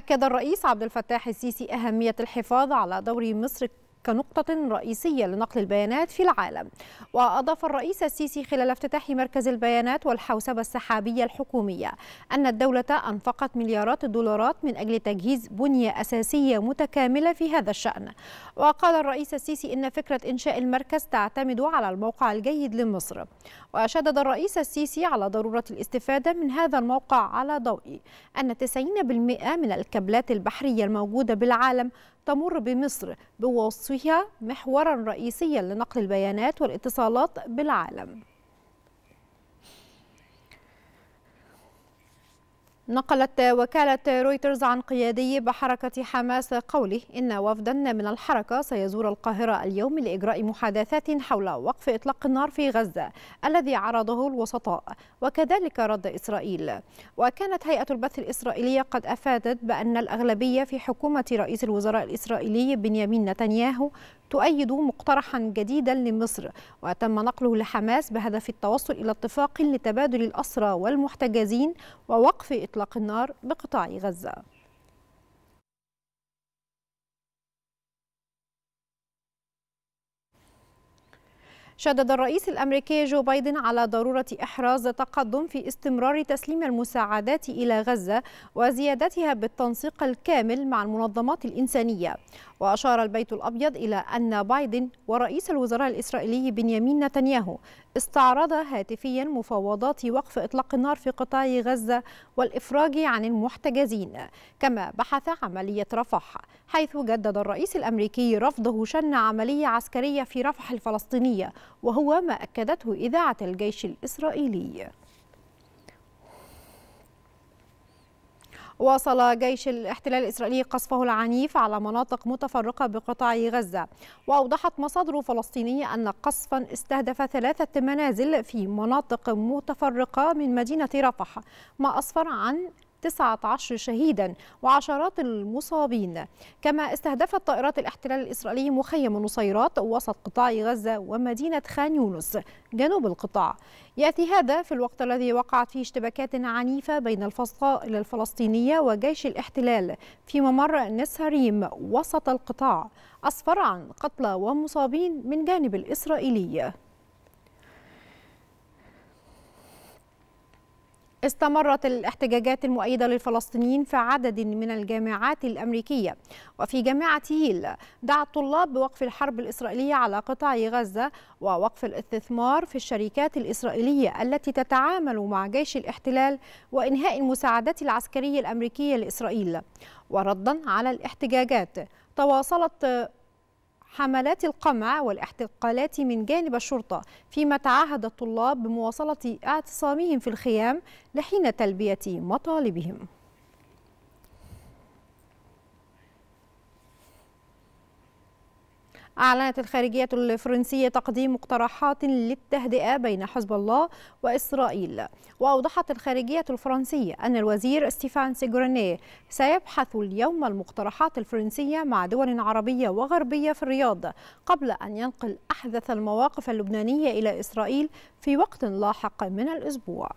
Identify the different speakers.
Speaker 1: أكد الرئيس عبد الفتاح السيسي أهمية الحفاظ على دور مصر كنقطة رئيسية لنقل البيانات في العالم وأضاف الرئيس السيسي خلال افتتاح مركز البيانات والحوسبة السحابية الحكومية أن الدولة أنفقت مليارات الدولارات من أجل تجهيز بنية أساسية متكاملة في هذا الشأن وقال الرئيس السيسي إن فكرة إنشاء المركز تعتمد على الموقع الجيد لمصر وشدد الرئيس السيسي على ضرورة الاستفادة من هذا الموقع على ضوء أن 90% من الكابلات البحرية الموجودة بالعالم تمر بمصر بوصفها محورا رئيسيا لنقل البيانات والاتصالات بالعالم نقلت وكالة رويترز عن قيادي بحركة حماس قوله إن وفدا من الحركة سيزور القاهرة اليوم لإجراء محادثات حول وقف إطلاق النار في غزة الذي عرضه الوسطاء وكذلك رد إسرائيل وكانت هيئة البث الإسرائيلية قد أفادت بأن الأغلبية في حكومة رئيس الوزراء الإسرائيلي بنيامين نتنياهو تؤيد مقترحا جديدا لمصر وتم نقله لحماس بهدف التوصل إلى اتفاق لتبادل الأسرى والمحتجزين ووقف إطلاق إطلاق النار بقطاع غزة شدد الرئيس الأمريكي جو بايدن على ضرورة إحراز تقدم في استمرار تسليم المساعدات إلى غزة وزيادتها بالتنسيق الكامل مع المنظمات الإنسانية وأشار البيت الأبيض إلى أن بايدن ورئيس الوزراء الإسرائيلي بنيامين نتنياهو استعرضا هاتفيا مفاوضات وقف إطلاق النار في قطاع غزة والإفراج عن المحتجزين كما بحث عملية رفح حيث جدد الرئيس الأمريكي رفضه شن عملية عسكرية في رفح الفلسطينية وهو ما أكدته إذاعة الجيش الإسرائيلي واصل جيش الاحتلال الإسرائيلي قصفه العنيف على مناطق متفرقة بقطاع غزة وأوضحت مصادر فلسطينية أن قصفا استهدف ثلاثة منازل في مناطق متفرقة من مدينة رفح ما أسفر عن 19 شهيدا وعشرات المصابين كما استهدفت طائرات الاحتلال الإسرائيلي مخيم النصيرات وسط قطاع غزة ومدينة خان يونس جنوب القطاع يأتي هذا في الوقت الذي وقعت فيه اشتباكات عنيفة بين الفصائل الفلسطينية وجيش الاحتلال في ممر نسهريم وسط القطاع أسفر عن قتلى ومصابين من جانب الإسرائيلي استمرت الاحتجاجات المؤيدة للفلسطينيين في عدد من الجامعات الأمريكية وفي جامعة هيل دعا الطلاب بوقف الحرب الإسرائيلية على قطاع غزة ووقف الاستثمار في الشركات الإسرائيلية التي تتعامل مع جيش الاحتلال وإنهاء المساعدات العسكرية الأمريكية لإسرائيل وردا على الاحتجاجات تواصلت حملات القمع والاحتقالات من جانب الشرطة فيما تعهد الطلاب بمواصلة اعتصامهم في الخيام لحين تلبية مطالبهم أعلنت الخارجية الفرنسية تقديم مقترحات للتهدئة بين حزب الله وإسرائيل وأوضحت الخارجية الفرنسية أن الوزير ستيفان سيغورني سيبحث اليوم المقترحات الفرنسية مع دول عربية وغربية في الرياض قبل أن ينقل أحدث المواقف اللبنانية إلى إسرائيل في وقت لاحق من الأسبوع